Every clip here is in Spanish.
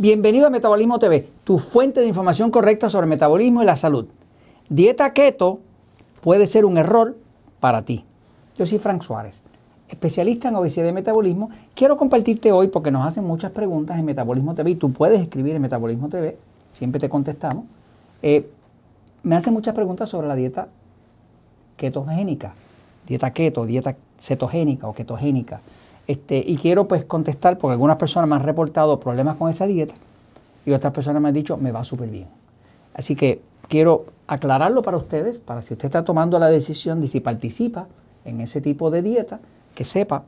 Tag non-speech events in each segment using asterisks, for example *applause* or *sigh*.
Bienvenido a Metabolismo TV, tu fuente de información correcta sobre metabolismo y la salud. Dieta keto puede ser un error para ti. Yo soy Frank Suárez, especialista en obesidad y metabolismo. Quiero compartirte hoy porque nos hacen muchas preguntas en Metabolismo TV y tú puedes escribir en Metabolismo TV, siempre te contestamos. Eh, me hacen muchas preguntas sobre la dieta ketogénica, dieta keto, dieta cetogénica o ketogénica. Este, y quiero pues contestar, porque algunas personas me han reportado problemas con esa dieta y otras personas me han dicho, me va súper bien. Así que quiero aclararlo para ustedes, para si usted está tomando la decisión de si participa en ese tipo de dieta, que sepa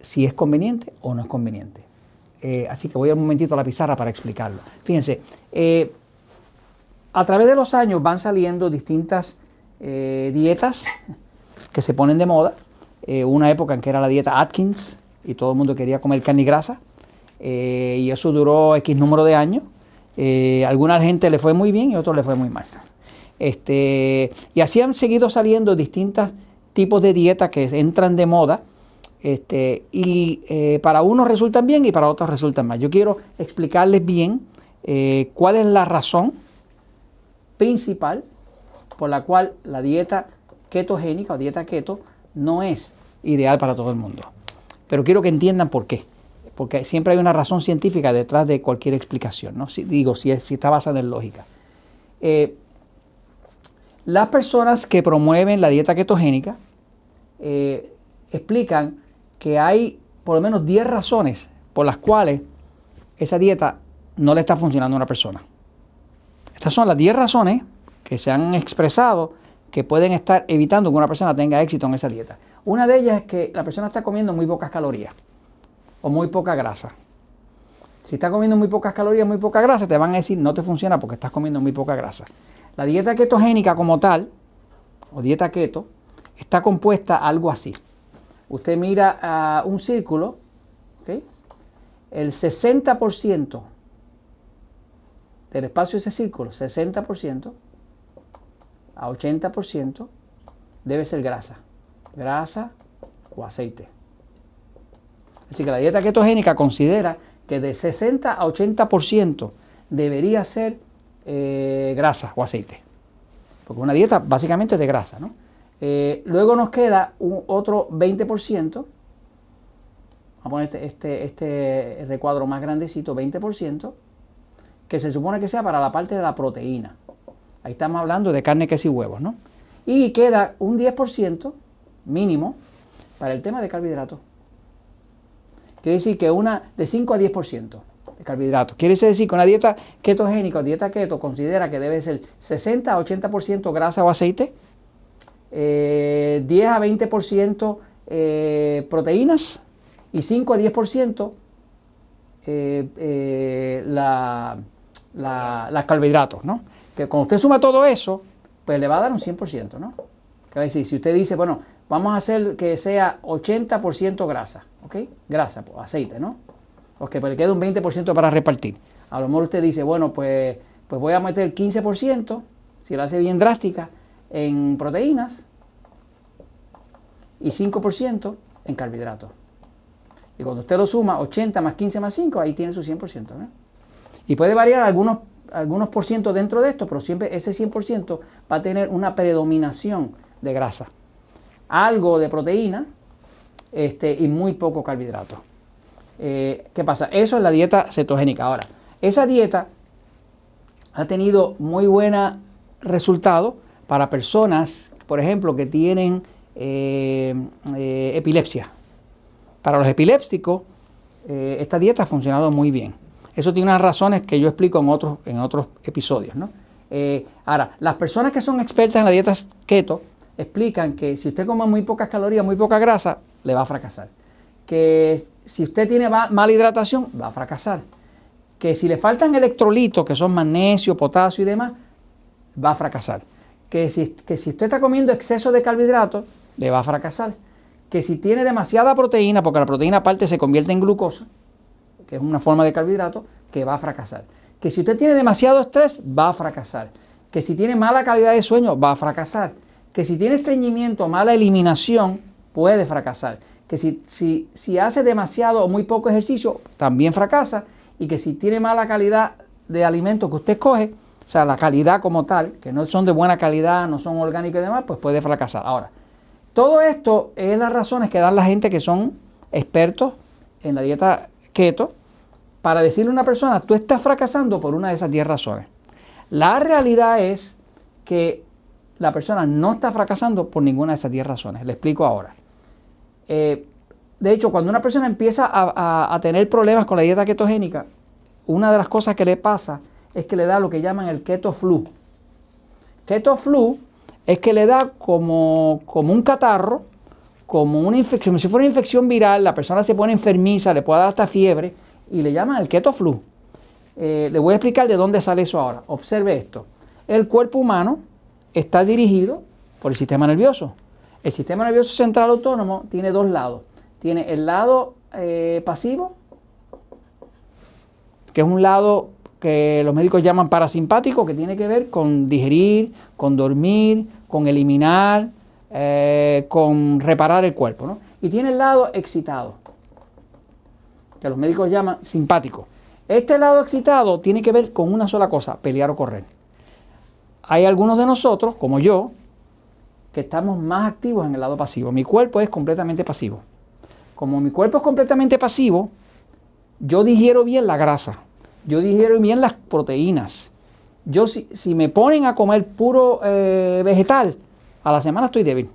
si es conveniente o no es conveniente. Eh, así que voy un momentito a la pizarra para explicarlo. Fíjense, eh, a través de los años van saliendo distintas eh, dietas que se ponen de moda eh, una época en que era la dieta Atkins y todo el mundo quería comer carne y grasa. Eh, y eso duró X número de años. Eh, a alguna gente le fue muy bien y a otros le fue muy mal. Este, y así han seguido saliendo distintos tipos de dietas que entran de moda. Este, y para unos resultan bien y para otros resultan mal. Yo quiero explicarles bien cuál es la razón principal por la cual la dieta ketogénica o dieta keto no es ideal para todo el mundo. Pero quiero que entiendan por qué. Porque siempre hay una razón científica detrás de cualquier explicación, ¿no? Si, digo, si, está basada en lógica. Eh, las personas que promueven la dieta ketogénica eh, explican que hay por lo menos 10 razones por las cuales esa dieta no le está funcionando a una persona. Estas son las 10 razones que se han expresado que pueden estar evitando que una persona tenga éxito en esa dieta. Una de ellas es que la persona está comiendo muy pocas calorías o muy poca grasa. Si está comiendo muy pocas calorías, muy poca grasa, te van a decir no te funciona porque estás comiendo muy poca grasa. La dieta ketogénica como tal, o dieta keto, está compuesta algo así. Usted mira a un círculo, el 60% del espacio de ese círculo, 60%, a 80% debe ser grasa, grasa o aceite. Así que la dieta ketogénica considera que de 60 a 80% debería ser eh, grasa o aceite. Porque una dieta básicamente de grasa, eh, luego nos queda un otro 20%. Vamos a poner este, este, este recuadro más grandecito, 20%, que se supone que sea para la parte de la proteína. Ahí estamos hablando de carne, queso y huevos, ¿no? Y queda un 10% mínimo para el tema de carbohidratos. Quiere decir que una de 5 a 10% de carbohidratos. Quiere decir que una dieta ketogénica o dieta keto considera que debe ser 60 a 80% grasa o aceite, 10 eh, a 20% eh, proteínas y 5 a 10% eh, eh, la las carbohidratos, ¿no? Que cuando usted suma todo eso, pues le va a dar un 100%, ¿no? Que a decir, si usted dice, bueno, vamos a hacer que sea 80% grasa, ¿ok? Grasa, pues, aceite, ¿no? Ok, pues le queda un 20% para repartir. A lo mejor usted dice, bueno, pues, pues voy a meter 15%, si lo hace bien drástica, en proteínas y 5% en carbohidratos. Y cuando usted lo suma, 80 más 15 más 5, ahí tiene su 100%. ¿no? Y puede variar algunos, algunos por ciento dentro de esto, pero siempre ese 100% va a tener una predominación de grasa, algo de proteína este, y muy poco carbohidrato. Eh, ¿Qué pasa? Eso es la dieta cetogénica. Ahora, esa dieta ha tenido muy buen resultado para personas, por ejemplo, que tienen eh, eh, epilepsia. Para los epilépticos, esta dieta ha funcionado muy bien. Eso tiene unas razones que yo explico en otros, en otros episodios. ¿no? Eh, ahora, las personas que son expertas en la dieta keto explican que si usted come muy pocas calorías, muy poca grasa, le va a fracasar. Que si usted tiene mala hidratación, va a fracasar. Que si le faltan electrolitos, que son magnesio, potasio y demás, va a fracasar. Que si, que si usted está comiendo exceso de carbohidratos, le va a fracasar. Que si tiene demasiada proteína, porque la proteína aparte se convierte en glucosa, que es una forma de carbohidrato, que va a fracasar. Que si usted tiene demasiado estrés, va a fracasar. Que si tiene mala calidad de sueño, va a fracasar. Que si tiene estreñimiento, mala eliminación, puede fracasar. Que si, si hace demasiado o muy poco ejercicio, también fracasa. Y que si tiene mala calidad de alimento que usted coge o sea, la calidad como tal, que no son de buena calidad, no son orgánicos y demás, pues puede fracasar. Ahora, todo esto es las razones que dan la gente que son expertos en la dieta keto para decirle a una persona, tú estás fracasando por una de esas 10 razones. La realidad es que la persona no está fracasando por ninguna de esas 10 razones. Le explico ahora. Eh, de hecho, cuando una persona empieza a, tener problemas con la dieta ketogénica, una de las cosas que le pasa es que le da lo que llaman el keto flu. Keto flu es que le da como un catarro, como una infección, si fuera una infección viral, la persona se pone enfermiza, le puede dar hasta fiebre y le llaman el keto flu. Eh, le voy a explicar de dónde sale eso ahora. Observe esto. El cuerpo humano está dirigido por el sistema nervioso. El sistema nervioso central autónomo tiene dos lados. Tiene el lado eh, pasivo, que es un lado que los médicos llaman parasimpático, que tiene que ver con digerir, con dormir, con eliminar, eh, con reparar el cuerpo. ¿no? Y tiene el lado excitado, que los médicos llaman simpático. Este lado excitado tiene que ver con una sola cosa, pelear o correr. Hay algunos de nosotros, como yo, que estamos más activos en el lado pasivo. Mi cuerpo es completamente pasivo. Como mi cuerpo es completamente pasivo, yo digiero bien la grasa, yo digiero bien las proteínas. Yo si, me ponen a comer puro eh, vegetal, a la semana estoy débil.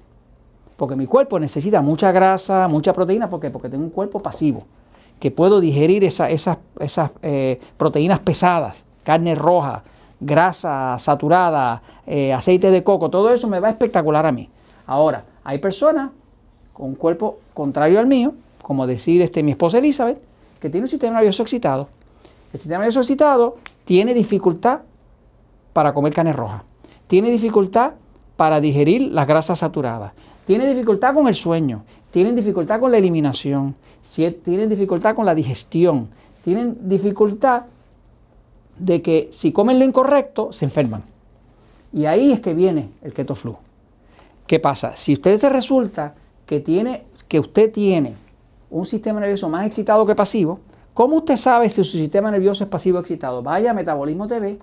Porque mi cuerpo necesita mucha grasa, mucha proteína. ¿Por qué? Porque tengo un cuerpo pasivo. Que puedo digerir esas, esas eh, proteínas pesadas, carne roja, grasa saturada, eh, aceite de coco. Todo eso me va espectacular a mí. Ahora, hay personas con un cuerpo contrario al mío, como decir este, mi esposa Elizabeth, que tiene un sistema nervioso excitado. El sistema nervioso excitado tiene dificultad para comer carne roja. Tiene dificultad para digerir las grasas saturadas. Tienen dificultad con el sueño, tienen dificultad con la eliminación, tienen dificultad con la digestión, tienen dificultad de que si comen lo incorrecto se enferman. Y ahí es que viene el keto flu. ¿Qué pasa? Si usted te resulta que tiene que usted tiene un sistema nervioso más excitado que pasivo, ¿cómo usted sabe si su sistema nervioso es pasivo o excitado? Vaya Metabolismo TV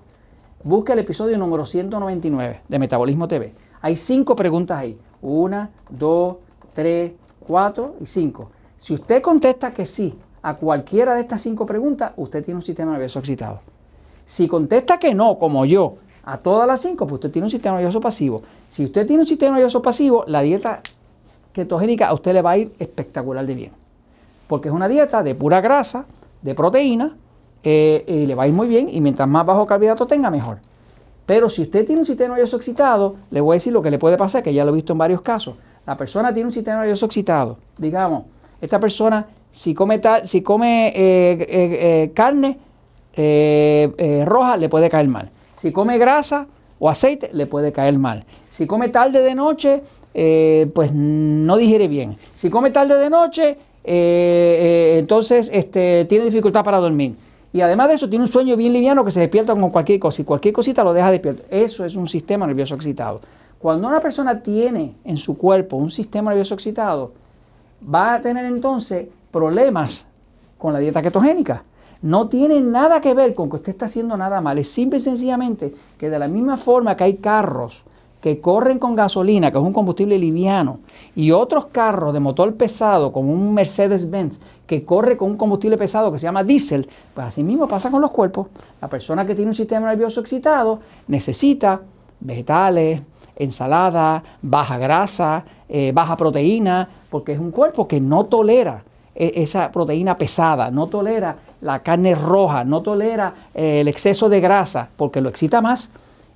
busque el episodio número 199 de Metabolismo TV. Hay cinco preguntas ahí. Una, dos, tres, cuatro y cinco. Si usted contesta que sí a cualquiera de estas cinco preguntas, usted tiene un sistema nervioso excitado. Si contesta que no, como yo, a todas las cinco, pues usted tiene un sistema nervioso pasivo. Si usted tiene un sistema nervioso pasivo, la dieta ketogénica a usted le va a ir espectacular de bien. Porque es una dieta de pura grasa, de proteína, eh, le va a ir muy bien y mientras más bajo carbohidrato tenga, mejor. Pero si usted tiene un sistema nervioso excitado, le voy a decir lo que le puede pasar, que ya lo he visto en varios casos. La persona tiene un sistema nervioso excitado. Digamos, esta persona si come, tal, si come eh, eh, carne roja, le puede caer mal. Si come grasa o aceite, le puede caer mal. Si come tarde de noche, pues no digiere bien. Si come tarde de noche, entonces este, tiene dificultad para dormir. Y además de eso, tiene un sueño bien liviano que se despierta con cualquier cosa y cualquier cosita lo deja despierto. Eso es un sistema nervioso excitado. Cuando una persona tiene en su cuerpo un sistema nervioso excitado, va a tener entonces problemas con la dieta ketogénica. No tiene nada que ver con que usted está haciendo nada mal. Es simple y sencillamente que de la misma forma que hay carros que corren con gasolina, que es un combustible liviano, y otros carros de motor pesado, como un Mercedes-Benz, que corre con un combustible pesado que se llama diésel, pues así mismo pasa con los cuerpos. La persona que tiene un sistema nervioso excitado necesita vegetales, ensalada, baja grasa, eh, baja proteína, porque es un cuerpo que no tolera eh, esa proteína pesada, no tolera la carne roja, no tolera eh, el exceso de grasa, porque lo excita más.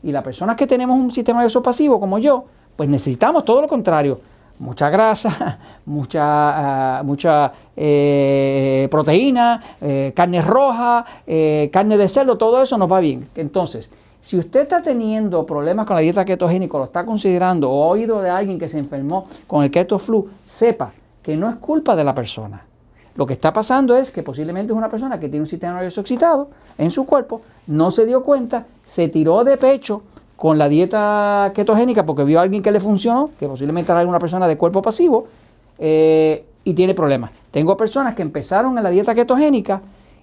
Y las personas que tenemos un sistema nervioso pasivo, como yo, pues necesitamos todo lo contrario. Mucha grasa, *laughs* mucha, ah, mucha eh, proteína, eh, carne roja, eh, carne de cerdo, todo eso nos va bien. Entonces, si usted está teniendo problemas con la dieta ketogénica, lo está considerando o ha oído de alguien que se enfermó con el keto flu, sepa que no es culpa de la persona. Lo que está pasando es que posiblemente es una persona que tiene un sistema nervioso excitado en su cuerpo, no se dio cuenta, se tiró de pecho con la dieta ketogénica porque vio a alguien que le funcionó, que posiblemente era alguna persona de cuerpo pasivo, eh, y tiene problemas. Tengo personas que empezaron en la dieta ketogénica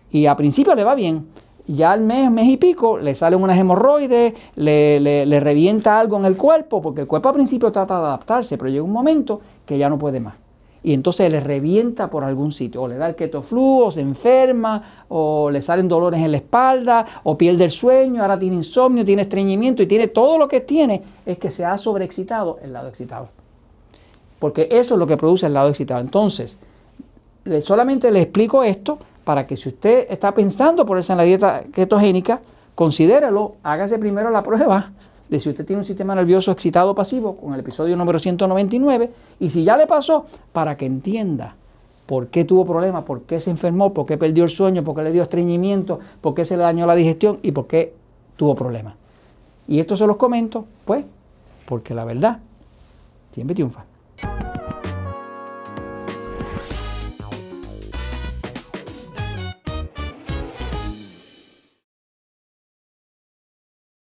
y a principio le va bien. Ya al mes, mes y pico, le salen unas hemorroides, le, le revienta algo en el cuerpo, porque el cuerpo al principio trata de adaptarse, pero llega un momento que ya no puede más y entonces le revienta por algún sitio, o le da el flu, o se enferma, o le salen dolores en la espalda, o pierde el sueño, ahora tiene insomnio, tiene estreñimiento y tiene todo lo que tiene, es que se ha sobreexcitado el lado excitado. Porque eso es lo que produce el lado excitado. Entonces, solamente le explico esto para que si usted está pensando por eso en la dieta ketogénica, considéralo, hágase primero la prueba de si usted tiene un sistema nervioso excitado pasivo con el episodio número 199 y si ya le pasó, para que entienda por qué tuvo problemas, por qué se enfermó, por qué perdió el sueño, por qué le dio estreñimiento, por qué se le dañó la digestión y por qué tuvo problemas. Y esto se los comento, pues, porque la verdad siempre triunfa.